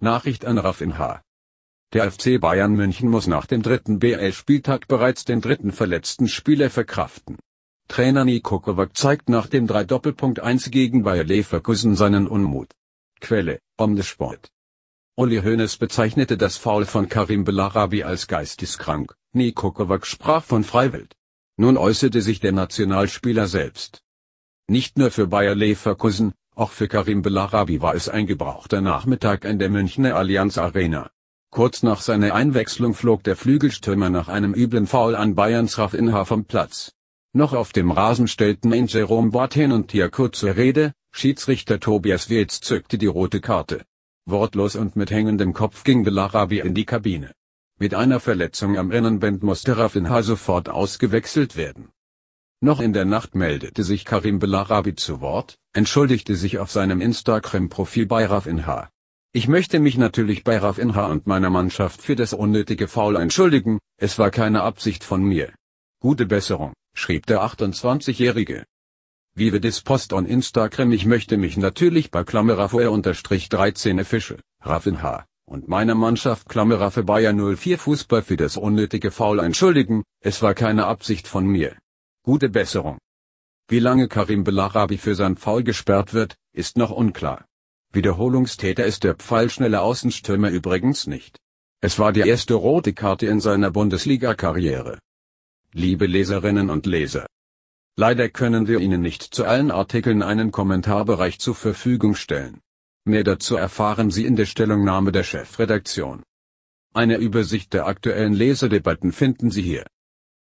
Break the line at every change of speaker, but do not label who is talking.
Nachricht an Raffin H. Der FC Bayern München muss nach dem dritten BL-Spieltag bereits den dritten verletzten Spieler verkraften. Trainer Niko Kovac zeigt nach dem 3-1 gegen Bayer Leverkusen seinen Unmut. Quelle, Omnisport. Uli Hoeneß bezeichnete das Foul von Karim Belarabi als geisteskrank, Niko Kovac sprach von Freiwild. Nun äußerte sich der Nationalspieler selbst. Nicht nur für Bayer Leverkusen, auch für Karim Belarabi war es ein gebrauchter Nachmittag in der Münchner Allianz Arena. Kurz nach seiner Einwechslung flog der Flügelstürmer nach einem üblen Foul an Bayerns Raf Inha vom Platz. Noch auf dem Rasen stellten ihn Jerome Boateng und Thiago zur Rede, Schiedsrichter Tobias Wirz zückte die rote Karte. Wortlos und mit hängendem Kopf ging Belarabi in die Kabine. Mit einer Verletzung am Innenband musste Rafinha sofort ausgewechselt werden. Noch in der Nacht meldete sich Karim Belarabi zu Wort, entschuldigte sich auf seinem Instagram-Profil bei Raf Inha. Ich möchte mich natürlich bei Raf Inha und meiner Mannschaft für das unnötige Foul entschuldigen, es war keine Absicht von mir. Gute Besserung, schrieb der 28-Jährige. Vive des Post on Instagram Ich möchte mich natürlich bei Klammerafor-13 Fische, Raf Inha, und meiner Mannschaft Klammerer für Bayern 04 Fußball für das unnötige Foul entschuldigen, es war keine Absicht von mir. Gute Besserung. Wie lange Karim Belarabi für sein Foul gesperrt wird, ist noch unklar. Wiederholungstäter ist der pfeilschnelle Außenstürmer übrigens nicht. Es war die erste rote Karte in seiner Bundesliga-Karriere. Liebe Leserinnen und Leser. Leider können wir Ihnen nicht zu allen Artikeln einen Kommentarbereich zur Verfügung stellen. Mehr dazu erfahren Sie in der Stellungnahme der Chefredaktion. Eine Übersicht der aktuellen Leserdebatten finden Sie hier.